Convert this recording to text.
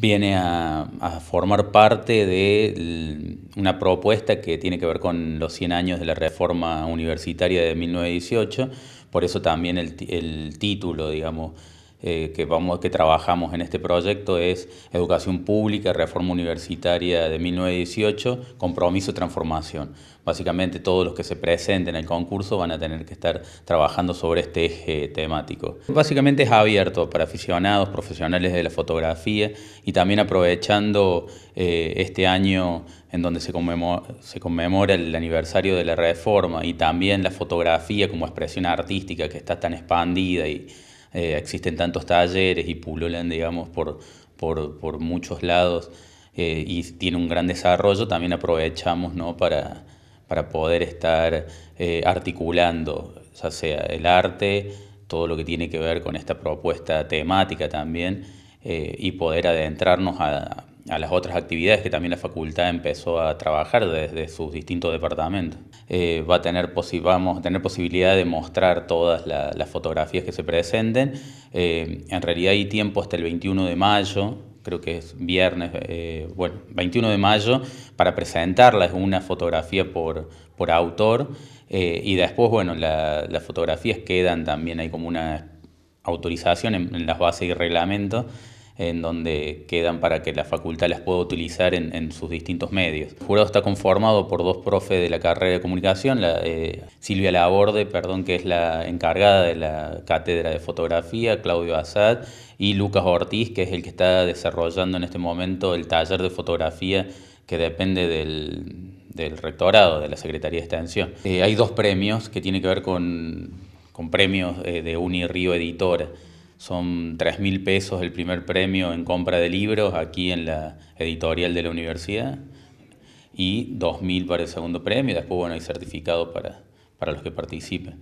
viene a, formar parte de una propuesta que tiene que ver con los 100 años de la reforma universitaria de 1918, por eso también el, el título, digamos, eh, que, vamos, que trabajamos en este proyecto es Educación Pública, Reforma Universitaria de 1918, Compromiso y Transformación. Básicamente todos los que se presenten en el concurso van a tener que estar trabajando sobre este eje temático. Básicamente es abierto para aficionados, profesionales de la fotografía y también aprovechando eh, este año en donde se conmemora, se conmemora, el aniversario de la reforma y también la fotografía como expresión artística que está tan expandida y eh, existen tantos talleres y pululan, digamos, por, por, muchos lados eh, y tiene un gran desarrollo, también aprovechamos ¿no? para, para poder estar eh, articulando, ya sea el arte, todo lo que tiene que ver con esta propuesta temática también, y poder adentrarnos a, a las otras actividades que también la facultad empezó a trabajar desde sus distintos departamentos. Eh, va a tener vamos a tener posibilidad de mostrar todas las fotografías que se presenten. Eh, en realidad hay tiempo hasta el 21 de mayo, creo que es viernes, eh, bueno, 21 de mayo, para presentarlas una fotografía por, por autor. y después, bueno, las fotografías quedan también, hay como una autorización en, en las bases y reglamentos en donde quedan para que la facultad las pueda utilizar en, sus distintos medios. El jurado está conformado por dos profes de la carrera de comunicación, Silvia Laborde, perdón, que es la encargada de la cátedra de fotografía, Claudio Azad, y Lucas Ortiz, que es el que está desarrollando en este momento el taller de fotografía que depende del, rectorado, de la Secretaría de Extensión. Eh, hay dos premios que tienen que ver con, premios eh, de de Unirío Editora. Son 3.000 mil pesos el primer premio en compra de libros aquí en la editorial de la universidad y 2.000 para el segundo premio. Después, bueno, hay certificado para los que participen.